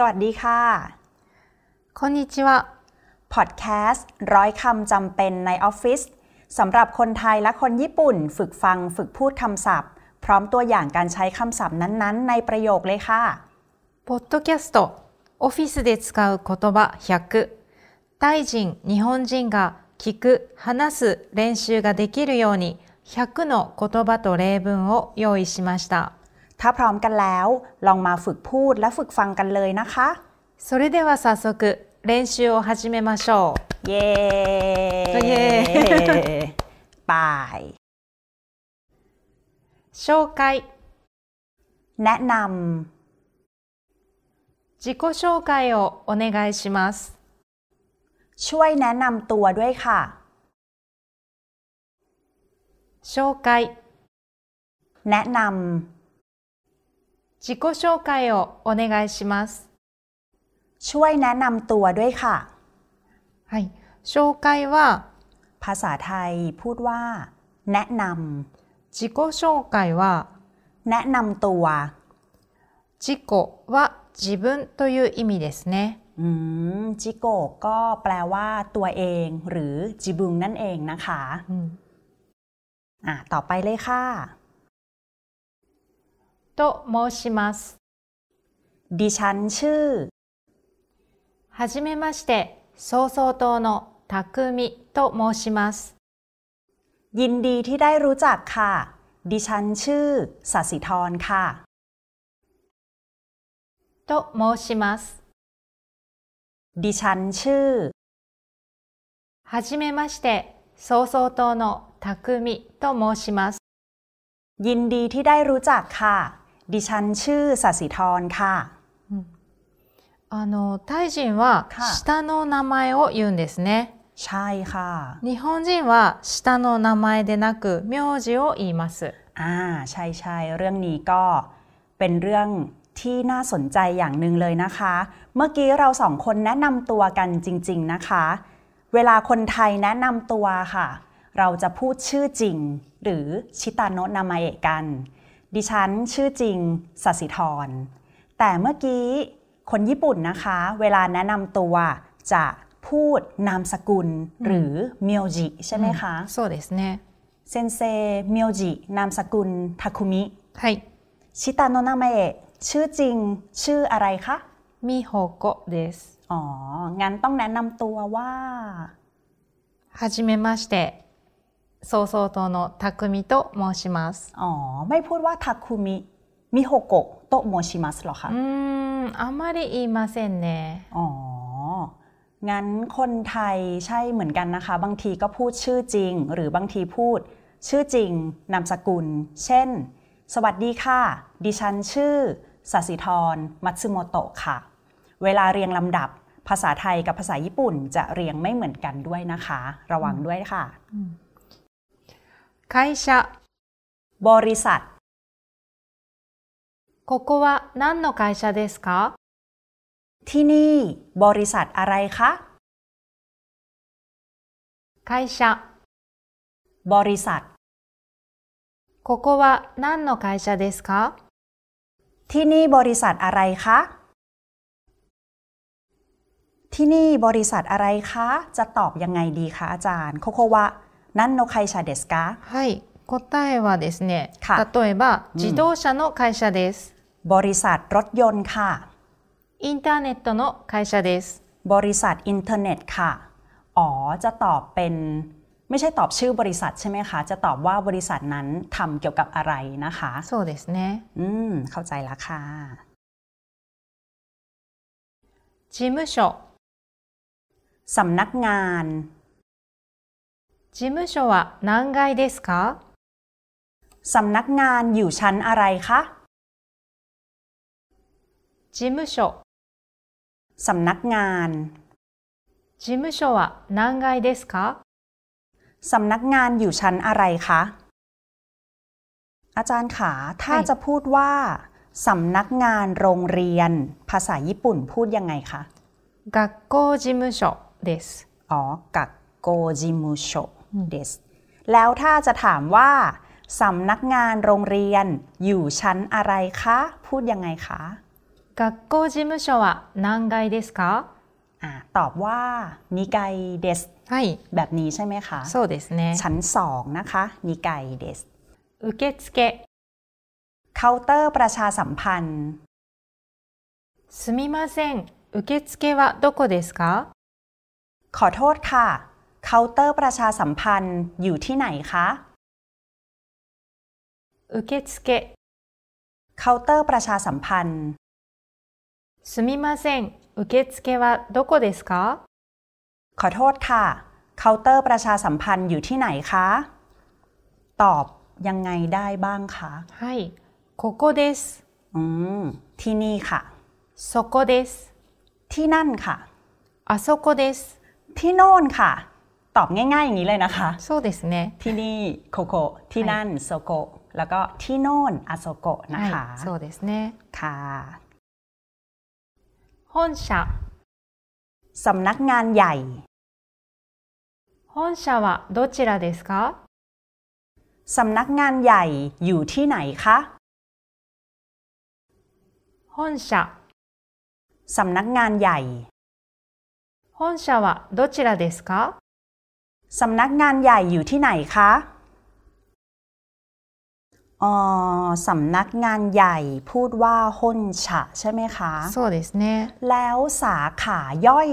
สวัสดีค่ะคิชิวะพอดแคสต์ร้อยคำจำเป็นในออฟฟิศสำหรับคนไทยและคนญี่ปุ่นฝึกฟังฝึกพูดคำศัพท์ พร้อมตัวอย่างการใช้คำศัพท์นั้นๆ ในประโยคเลยค่ะポッドキャストオフィスで使う言葉100タイ人、日本人が聞く、話す練習ができるように100の言葉と例文を用意しました。ถ้าพร้อมกันแล้วลองมาฝึกพูดและฝึกฟังกันเลยนะคะそれでは早速練習を始めましょうเย้เย้ไป紹介แนะนำ自己紹介をお願いします。ช่วยแนะนำตัวด้วยค่ะ紹介แนะนำ自己紹介をお願いします。ช่วยแนะนำตัวด้วยค่ะはい、紹介はภาษาไทยพูดว่า แนะนำ自己紹介はแนะนำตัว自己は自分という意味ですね。อืมจิโกก็แปลว่าตัวเอง หรือจิบุงนั่นเองนะคะอ่าต่อไปเลยค่ะと申します。李ちゃん氏。はじめまして、曹操党の匠と申します。インデーテダイルジャカー。李ちゃん氏、サシトンカー。と申します。李ちゃん氏。はじめまして、曹操党の匠と申します。ยินดีที่ได้รดิฉันชื่อสสิธรค่ะあのタイ人は下の名前を言うんですね。ใช่ค่ะ。日本人は下の名前でなく名字を言います。อ่าใช่ใช่เรื่องนี้ก็ เป็นเรื่อง ที่น่าสนใจอย่างหนึ่งเลยนะคะ เมื่อกี้เราสองคน แนะนำตัวกันจริง ๆนะคะ เวลาคนไทยแนะนำตัวค่ะ เราจะพูดชื่อจริง หรือชิตาโนะนามาเอกันดิฉันชื่อจริงสัสิธร แต่เมื่อกี้คนญี่ปุ่นนะคะ เวลาแนะนำตัวจะพูดนามสกุลหรือเมียวจิใช่ไหมคะそうですねเซนเซเมียวจินามสกุลทาคุมิใช่ชิตาโนนาเมะชื่อจริงชื่ออะไรคะมิโฮโกะเดสอ๋อ งั้นต้องแนะนำตัวว่าはじめましてโซโซโตโนทักุมิโตโมชิมัสอ๋อไม่พูดว่าทักคุมิมิโฮโกะโตโมชิมัสหรอคะอืมあまりาいませんねอ๋อ งั้นคนไทยใช่เหมือนกันนะคะ บางทีก็พูดชื่อจริง หรือบางทีพูด ชื่อจริงนามสกุล เช่น สวัสดีค่ะ ดิฉันชื่อสสิธรมัตสึโมโตะค่ะ เวลาเรียงลำดับภาษาไทยกับภาษาญี่ปุ่นจะเรียงไม่เหมือนกันด้วยนะคะ ระวังด้วยค่ะ会社บริษัทここは何の会社ですかที่นี่บริษัทอะไรคะ会社บริษัทここは何の会社ですかที่นี่บริษัทอะไรคะ ที่นี่บริษัทอะไรคะ จะตอบยังไงดีคะอาจารย์โคโควะ何の会社ですかはい答えはですね例えば自動車の会社です、บริษัทรถยนต์ ค่ะインターネットの会社ですบริษัทอินเทอร์เน็ตค่ะ อ๋อ จะ ตอบ เป็น ไม่ใช่ ตอบ ชื่อ บริษัท ใช่ไหมคะ จะ ตอบ ว่า บริษัท นั้นทำเกี่ยวกับ อะไร นะคะそうですねอืมเข้าใจละค่ะ事務所สำนักงาน事務所は何階ですかสำนักงานอยู่ชั้นอะไรคะ事務所สำนักงาน事務所は何階ですかสำนักงานอยู่ชั้นอะไรคะ อาจารย์ขาถ้าจะพูดว่าสำนักงานโรงเรียนภาษาญี่ปุ่นพูดยังไงคะ学校事務所ですอ๋อกักโกจิมุโเดสแล้วถ้าจะถามว่าสำนักงานโรงเรียนอยู่ชั้นอะไรคะ พูดยังไงคะ学校事務所は何階ですかอ่าตอบว่านิไกเดส ใช่แบบนี้ใช่ไหมคะそうですねชั้นสองนะคะ นิไกเดสอุเกつけเคาน์เตอร์ประชาสัมพันธ์すみません受付はどこですかขอโทษค่ะเคาน์เตอร์ประชาสัมพันธ์อยู่ที่ไหนคะอุเกสเกเคาน์เตอร์ประชาสัมพันธ์ซมมิาเสすみまสเกวะどこですかขอโทษค่ะ เคาน์เตอร์ประชาสัมพันธ์อยู่ที่ไหนคะ ตอบยังไงได้บ้างคะใช่ここですอืมที่นี่ค่ะそこですที่นั่นค่ะあそこですที่โน่นค่ะตอบง่ายๆอย่างนี้เลยนะคะそうですねที่นี่โคโคที่นั่นโซโกแล้วก็ที่โน่นอโซโกนะคะそうですねค่ะ本社สำนักงานใหญ่本社はどちらですかสำนักงานใหญ่อยู่ที่ไหนคะ本社สำนักงานใหญ่本社はどちらですかสำนักงานใหญ่อยู่ที่ไหนคะอ๋อสำนักงานใหญ่พูดว่าฮ้นฉะใช่ไหมคะそうですねแล้วสาขาย่อย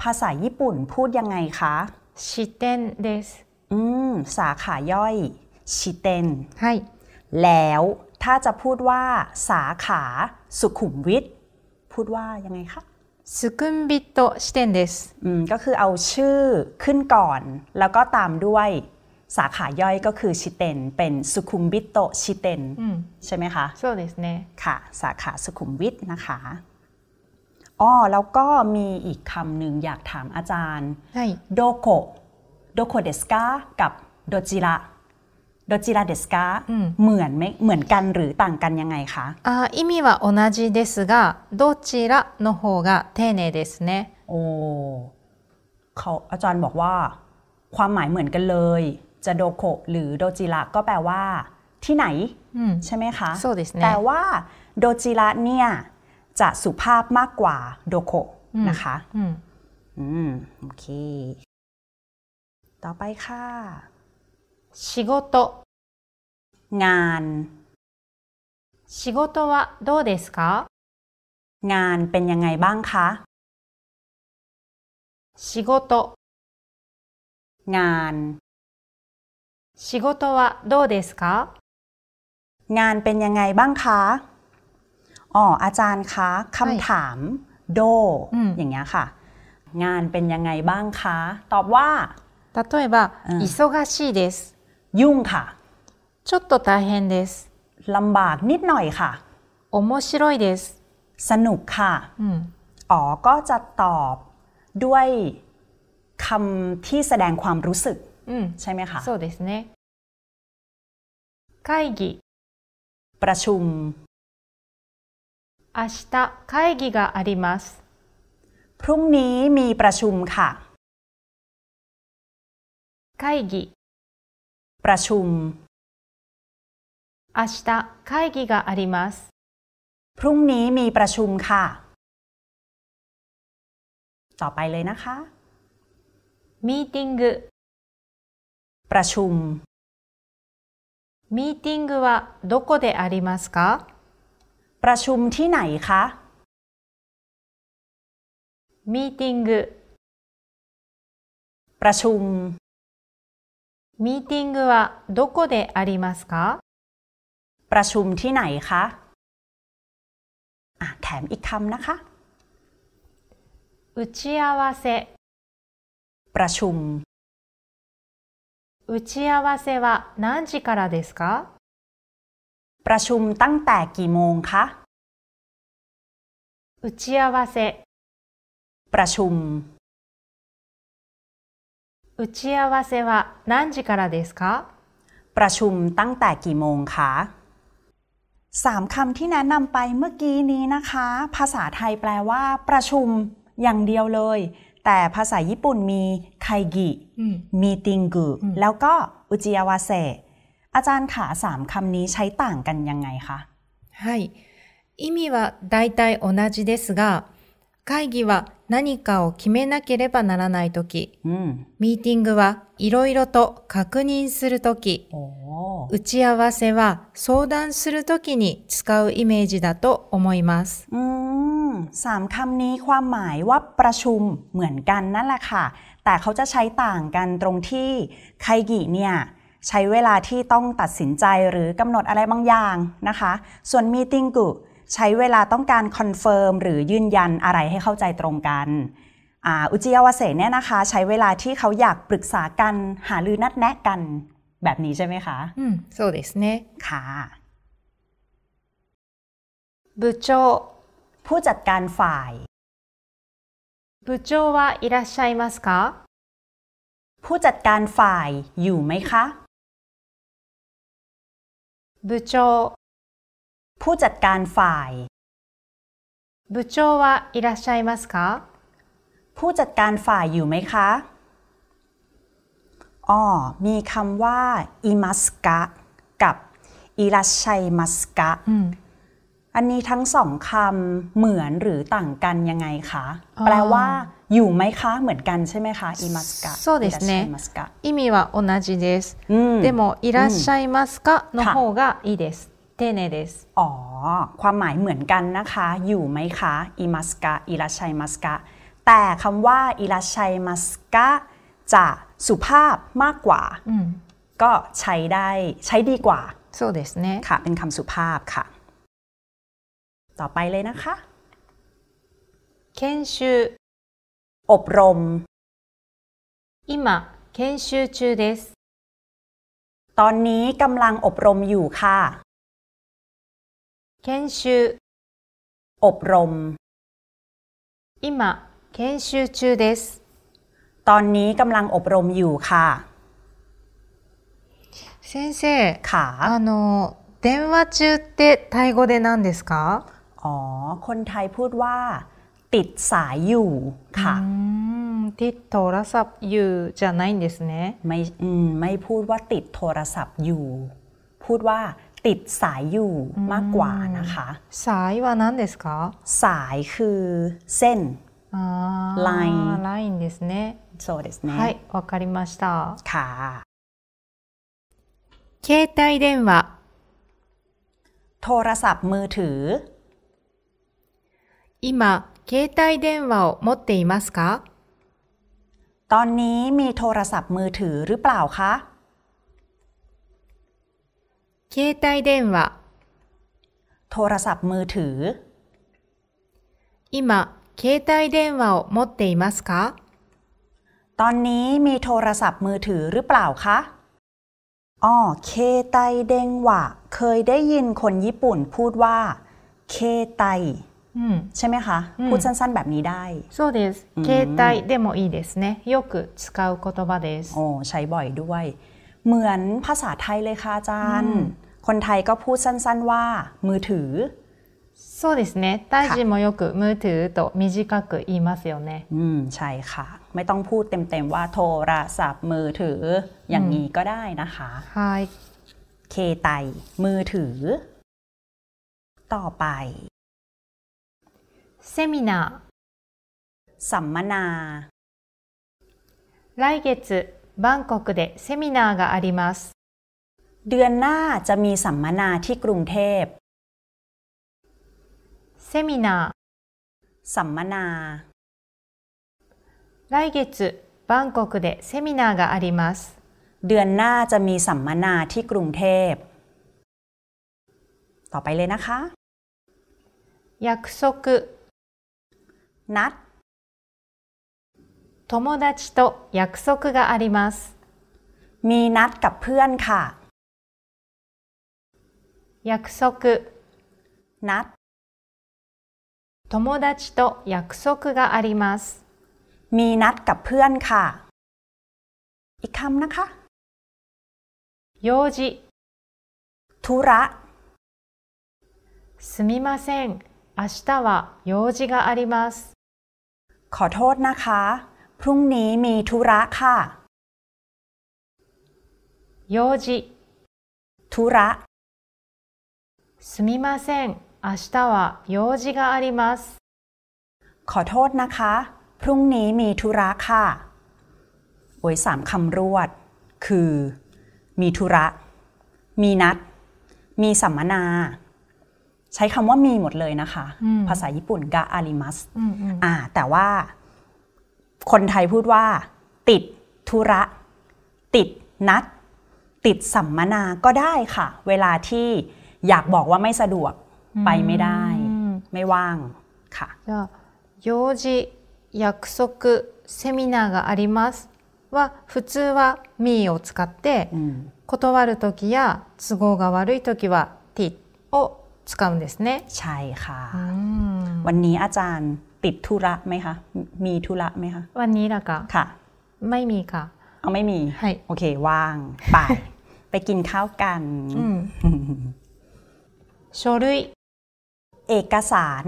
ภาษาญี่ปุ่นพูดยังไงคะ ชิเตนเดสอืม สาขาย่อย ชิเตนใช่ แล้วถ้าจะพูดว่า สาขา สุขุมวิทพูดว่ายังไงคะสกุมบิโตสเตนเดสก็คือเอาชื่อขึ้นก่อน แล้วก็ตามด้วยสาขาย่อยก็คือชิเตนเป็น สุขุมวิทโตชิเตนใช่ไหมคะใช่เนねค่ะสาขาสุขุมวิทนะคะอ๋อแล้วก็มีอีกคำหนึ่งอยากถามอาจารย์โดโคโดโคเดสกากับโดจิระどちらですか、กาเหมือนไหมเหมือนกันหรือต่างกันยังไงคะ อ่า意味は同じですがどちらの方が丁寧ですねโอ้เขาอาจารย์บอกว่า ความหมายเหมือนกันเลย จะโดโคหรือโดจิระก็แปลว่า ที่ไหนใช่ไหมคะ แต่ว่าโดจิระเนี่ยจะสุภาพมากกว่าโดโคนะคะอืม โอเค ต่อไปค่ะ仕事งาน仕事はどうですかงานเป็นยังไงบ้างคะ仕事งาน仕事はどうですかงานเป็นยังไงบ้างคะอ๋ออาจารย์คะคำถามโดอย่างเงี้ยค่ะ งานเป็นยังไงบ้างคะตอบว่า例えば忙しいですยุ่งค่ะちょっと大変ですลำบากนิดหน่อยค่ะ面白いですสนุกค่ะอ๋อก็จะตอบด้วยคำที่แสดงความรู้สึกใช่ไหมคะそうですね会議ประชุม明日会議がありますพรุ่งนี้มีประชุมค่ะ会議ประชุม明日会議がありますพรุ่งนี้มีประชุมค่ะ ต่อไปเลยนะคะมีติ้งประชุมมีติ้งはどこでありますかประชุมที่ไหนคะมีติ้งประชุมมีติ้งว่าどこでありますかประชุมที่ไหนคะะแถมอีกคำนะคะ打ち合わせประชุม打ち合わせは何時からですかประชุมตั้งแต่กี่โมงคะ打ち合わせประชุม打ち合わせは何時からですかประชุมตั้งแต่กี่โมงคะสามคำที่แนะนำไปเมื่อกี้นี้นะคะ ภาษาไทยแปลว่า ประชุมอย่างเดียวเลย แต่ภาษาญี่ปุ่นมีไคกิ มีติงกุแล้วก็อุจิยาวาเซอาจารย์ขาสามคำนี้ใช้ต่างกันยังไงคะใช่意味は大体同じですが会議は何かを決めなければならないとき、うん、ミーティングはいろいろと確認するとき、打ち合わせは相談するときに使うイメージだと思います。สามคำนี้ความหมายว่าประชุมเหมือนกันนั่นแหละค่ะ แต่เขาจะใช้ต่างกันตรงที่ไคกิเนี่ยใช้เวลาที่ต้องตัดสินใจหรือกำหนดอะไรบางอย่างนะคะ ส่วนมีติงกุใช้เวลาต้องการคอนเฟิร์มหรือยืนยันอะไรให้เข้าใจตรงกัน อุจิยาวเสเนี่ยนะคะ ใช้เวลาที่เขาอยากปรึกษากันหาลือนัดแนะกัน แบบนี้ใช่ไหมคะ อืมそうですねค่ะ部長ผู้จัดการฝ่าย部長はいらっしゃいますかผู้จัดการฝ่ายอยู่ไหมคะ部長ผู้จัดการฝ่าย部長はいらっしゃいますかผู้จัดการฝ่ายอยู่ไหมคะอ๋อมีคำว่าอิมัสกะกับอิรัชัยมัสกะอันนี้ทั้งสองคำเหมือนหรือต่างกันยังไงคะแปลว่าอยู่ไหมคะเหมือนกันใช่ไหมคะอิมัสกะそうですね意味は同じですでもいらっしゃいますかの方がいいです丁寧でอ๋อความหมายเหมือนกันนะคะ อยู่ไหมคะอิมัสกาอิราชัยมัสกาแต่คำว่าอิราชัยมัสกาจะสุภาพมากกว่า ก็ใช้ได้ใช้ดีกว่าそうですねค่ะเป็นคำสุภาพค่ะต่อไปเลยนะคะ研修อบรม今研修中ですตอนนี้กำลังอบรมอยู่ค่ะ研修อบรม今研修中ですตอนนี้กำลังอบรมอยู่ค่ะ先生ค่ะあの電話中ってタイ語で何ですかอ๋อคนไทยพูดว่า ติดสายอยู่ค่ะติดโทรศัพท์อยู่じゃないんですねไม่ไม่พูดว่าติดโทรศัพท์อยู่พูดว่าติดสายอยู่มากกว่านะคะสายว่านั้นですかสายคือเส้นลายลายですねそうですねはいわかりましたค่ะ携帯電話โทรศัพท์มือถือ今携帯電話を持っていますかตอนนี้มีโทรศัพท์มือถือหรือเปล่าคะ携帯電話โทรศัพท์มือถือ今携帯電話を持っていますかตอนนี้มีโทรศัพท์มือถือหรือเปล่าคะ อ๋อ เคไตเดงวะ เคยได้ยินคนญี่ปุ่นพูดว่า เคไตใช่ไหมคะ พูดสั้นๆแบบนี้ได้そうです携帯でもいいですねよく使う言葉ですโอ้ใช้บ่อยด้วย เหมือนภาษาไทยเลยค่ะอาจารย์คนไทยก็พูดสั้นๆว่ามือถือそうですね。大事もよくมือถือと短く言いますよね。อืมใช่ค่ะ ไม่ต้องพูดเต็มๆว่าโทรศัพท์มือถือ อย่างนี้ก็ได้นะคะはい。เคไตมือถือ ต่อไปเซมินาสัมมนา来月バンコクでセミナーがあります。เดือนหน้าจะมีสัมมนาที่กรุงเทพเซมินาสัมมนา来月バンコクでセミナーがありますเดือนหน้าจะมีสัมมนาที่กรุงเทพต่อไปเลยนะคะยักซกุนัด友達と約束がありますมีนัดกับเพื่อนค่ะ約束な友達と約束がありますมีนัดกับเพื่อนค่ะอีกคำนะคะ用事ธุระすみません明日は用事がありますขอโทษนะคะพรุ่งนี้มีธุระค่ะ用事ธุระสみません明日は用事がありますขอโทษนะคะ พรุ่งนี้มีธุระค่ะ โอ้ยสามคำรวดคือ มีธุระ มีนัด มีสัมมนา ใช้คำว่ามีหมดเลยนะคะ ภาษาญี่ปุ่นกะอาริมัสอ่า แต่ว่า คนไทยพูดว่า ติดธุระ ติดนัด ติดสัมมนาก็ได้ค่ะ เวลาที่อยากบอกว่าไม่สะดวกไปไม่ได้ไม่ว่างค่ะ行事約束セミナーがありますは普通は me を使って、断るきや都合が悪いきは t を使うんですねใช่ค่ะวันนี้อาจารย์ติดธุระไหมคะมีธุระไหมคะวันนี้ละกะค่ะ ไม่มีค่ะเอาไม่มีโอเคว่างไป ไปกินข้าวกัน書類เอกสาร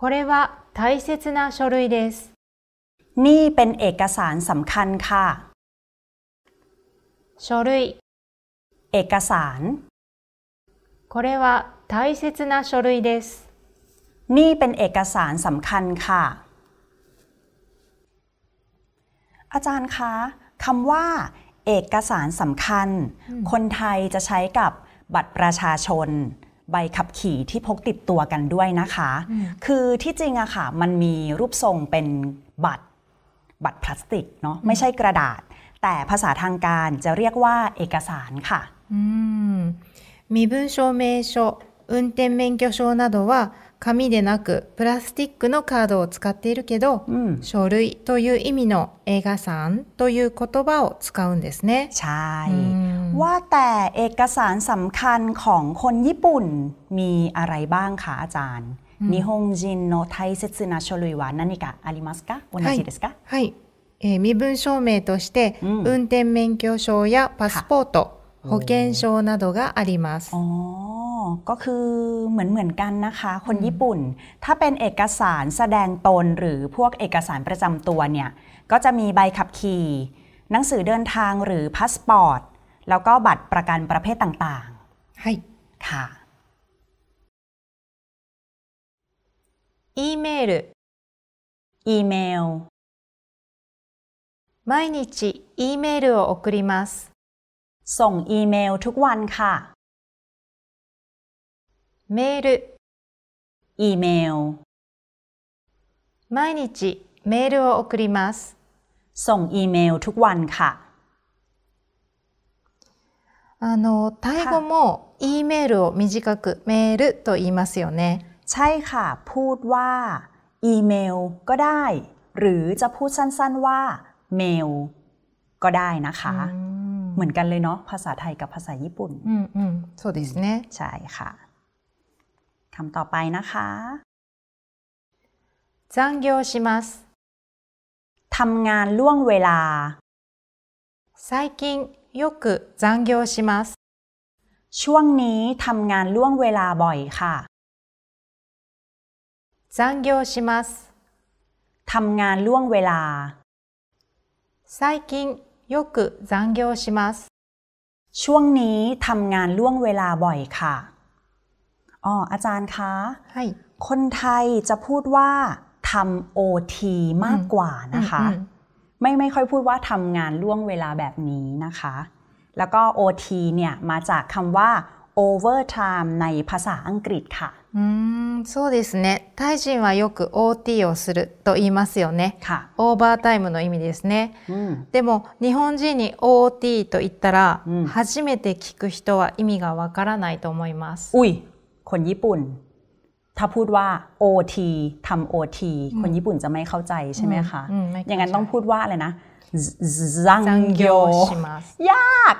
これは大切な書類です。นี่เป็นเอกสารสำคัญค่ะ書類เอกสารこれは大切な書類です。นี่เป็นเอกสารสำคัญค่ะ อาจารย์คะคำว่า เอกสารสำคัญ คนไทยจะใช้กับบัตรประชาชนใบขับขี่ที่พกติดตัวกันด้วยนะคะ คือที่จริงอะค่ะ มันมีรูปทรงเป็นบัตรบัตรพลาสติกเนาะไม่ใช่กระดาษ แต่ภาษาทางการจะเรียกว่าเอกสารค่ะ身分証明書運転免許証などは紙でなくプラスチックのカードを使っているけど、うん、書類という意味の映画さんという言葉を使うんですね。ว่าแต่เอกสารสำคัญของคนญี่ปุ่นมีอะไรบ้างคะอาจารย์日本人の大切な書類は何かありますか同じですか、はい、はい、えー、身分証明として、運転免許証やパスポート保険証などがあります。ก็คือเหมือนเหมือนกันนะคะ คนญี่ปุ่นถ้าเป็นเอกสารแสดงตนหรือพวกเอกสารประจำตัวเนี่ย ก็จะมีใบขับขี่หนังสือเดินทางหรือพาสปอร์ต แล้วก็บัตรประกันประเภทต่างๆให้ค่ะอีเมลอีเมล毎日 E メールを送りますส่งอีเมลทุกวันค่ะメール E メール毎日メールを送りますส่งอีเมลทุกวันค่ะあのタイ語も E メールを短くメールと言いますよねใช่ค่ะ พูดว่า อีเมลก็ได้ หรือจะพูดสั้น ๆว่า เมล ก็ได้นะคะเหมือนกันเลยเนาะ ภาษาไทยกับภาษาญี่ปุ่นอืมอืมそうでใช่ค่ะคำต่อไปนะคะ残業しますทำงานล่วงเวลา最近よく残業しますช่วงนี้ทำงานล่วงเวลาบ่อยค่ะ残業しますทำงานล่วงเวลา最近よく残業しますช่วงนี้ทำงานล่วงเวลาบ่อยค่ะอ๋ออาจารย์คะคนไทยจะพูดว่าทำโอทีมากกว่านะคะไม่ไม่ค่อยพูดว่าทำงานล่วงเวลาแบบนี้นะคะแล้วก็ OT เนี่ยมาจากคำว่า overtime ในภาษาอังกฤษค่ะอืมそうですねタイ人はよく OT をすると言いますよねค่ะオーバータイムの意味ですねでも日本人に OT と言ったら初めて聞く人は意味がわからないと思いますういคนญี่ปุ่น ถ้าพูดว่า OT ทำ OT คนญี่ปุ่นจะไม่เข้าใจใช่ไหมคะอย่างนั้นต้องพูดว่าอะไรนะซังโยชิมัสยาก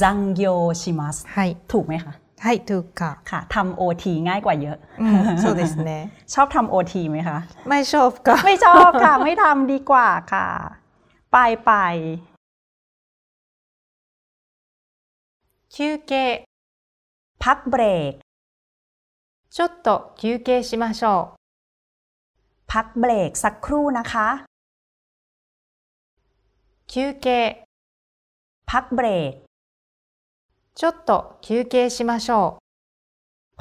ซังโยชิมัสใช่ถูกไหมคะใช่ถูกค่ะ ค่ะทำโอทีง่ายกว่าเยอะอうですねชอบทำโอทีไหมคะไม่ชอบค่ะไม่ชอบค่ะ ไม่ทำดีกว่าค่ะ ไปไปกะพักเบรกちょっと休憩しましょうพักเบรกสักครู่นะคะ休憩พักเบรกちょっと休憩しましょう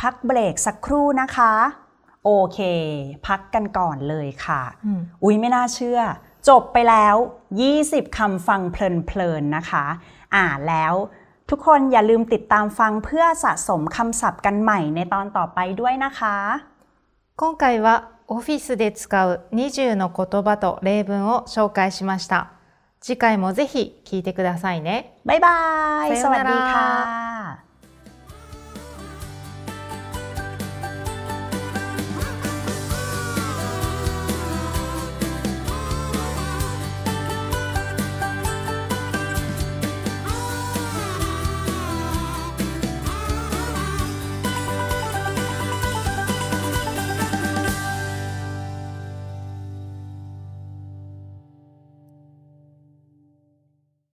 พักเบรกสักครู่นะคะโอเค พักกันก่อนเลยค่ะอุ๊ยไม่น่าเชื่อ จบไปแล้ว 20คำฟังเพลินๆนะคะ อ่านแล้วทุกคนอย่าลืมติดตามฟังเพื่อสะสมคำศัพท์กันใหม่ในตอนต่อไปด้วยนะคะ今回はオフィスで使う20の言葉と例文を紹介しました。次回もぜひ聞いてくださいね。バイバイ。さようなら。